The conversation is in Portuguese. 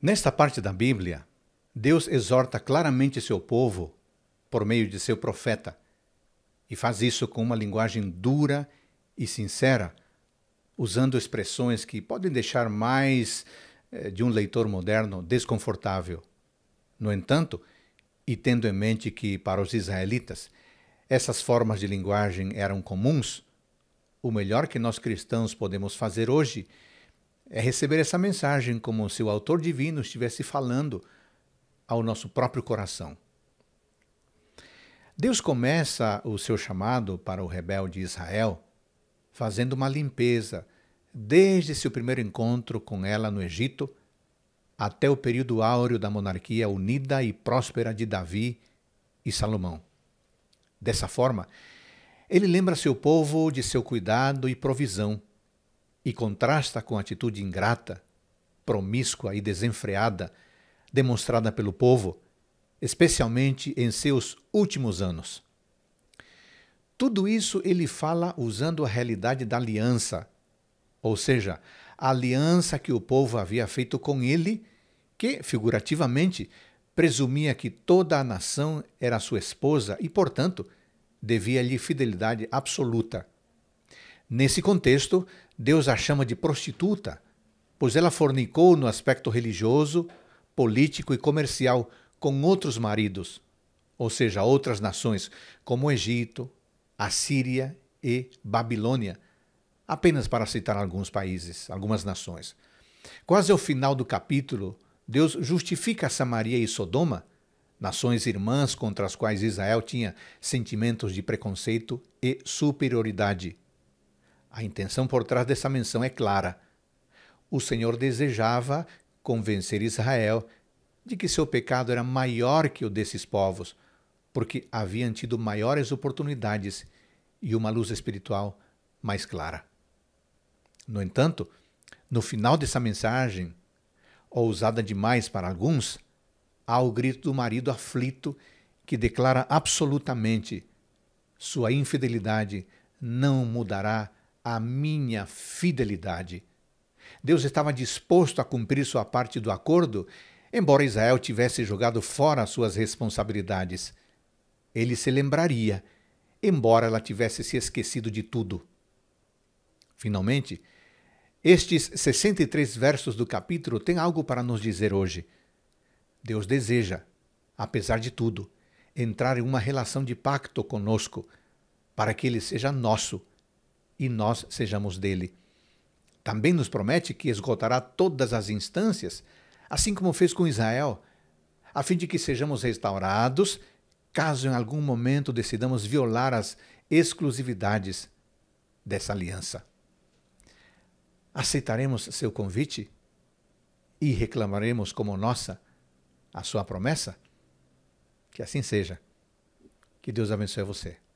Nesta parte da Bíblia, Deus exorta claramente seu povo por meio de seu profeta e faz isso com uma linguagem dura e sincera, usando expressões que podem deixar mais eh, de um leitor moderno desconfortável. No entanto, e tendo em mente que para os israelitas essas formas de linguagem eram comuns, o melhor que nós cristãos podemos fazer hoje é é receber essa mensagem como se o autor divino estivesse falando ao nosso próprio coração. Deus começa o seu chamado para o rebelde Israel fazendo uma limpeza desde seu primeiro encontro com ela no Egito até o período áureo da monarquia unida e próspera de Davi e Salomão. Dessa forma, ele lembra seu povo de seu cuidado e provisão e contrasta com a atitude ingrata, promíscua e desenfreada demonstrada pelo povo, especialmente em seus últimos anos. Tudo isso ele fala usando a realidade da aliança, ou seja, a aliança que o povo havia feito com ele, que, figurativamente, presumia que toda a nação era sua esposa e, portanto, devia-lhe fidelidade absoluta. Nesse contexto, Deus a chama de prostituta, pois ela fornicou no aspecto religioso, político e comercial com outros maridos, ou seja, outras nações, como o Egito, a Síria e Babilônia, apenas para citar alguns países, algumas nações. Quase ao final do capítulo, Deus justifica Samaria e Sodoma, nações irmãs contra as quais Israel tinha sentimentos de preconceito e superioridade a intenção por trás dessa menção é clara. O Senhor desejava convencer Israel de que seu pecado era maior que o desses povos, porque haviam tido maiores oportunidades e uma luz espiritual mais clara. No entanto, no final dessa mensagem, ousada demais para alguns, há o grito do marido aflito que declara absolutamente: sua infidelidade não mudará a minha fidelidade. Deus estava disposto a cumprir sua parte do acordo, embora Israel tivesse jogado fora suas responsabilidades. Ele se lembraria, embora ela tivesse se esquecido de tudo. Finalmente, estes 63 versos do capítulo têm algo para nos dizer hoje. Deus deseja, apesar de tudo, entrar em uma relação de pacto conosco, para que ele seja nosso e nós sejamos dele. Também nos promete que esgotará todas as instâncias, assim como fez com Israel, a fim de que sejamos restaurados, caso em algum momento decidamos violar as exclusividades dessa aliança. Aceitaremos seu convite e reclamaremos como nossa a sua promessa? Que assim seja. Que Deus abençoe você.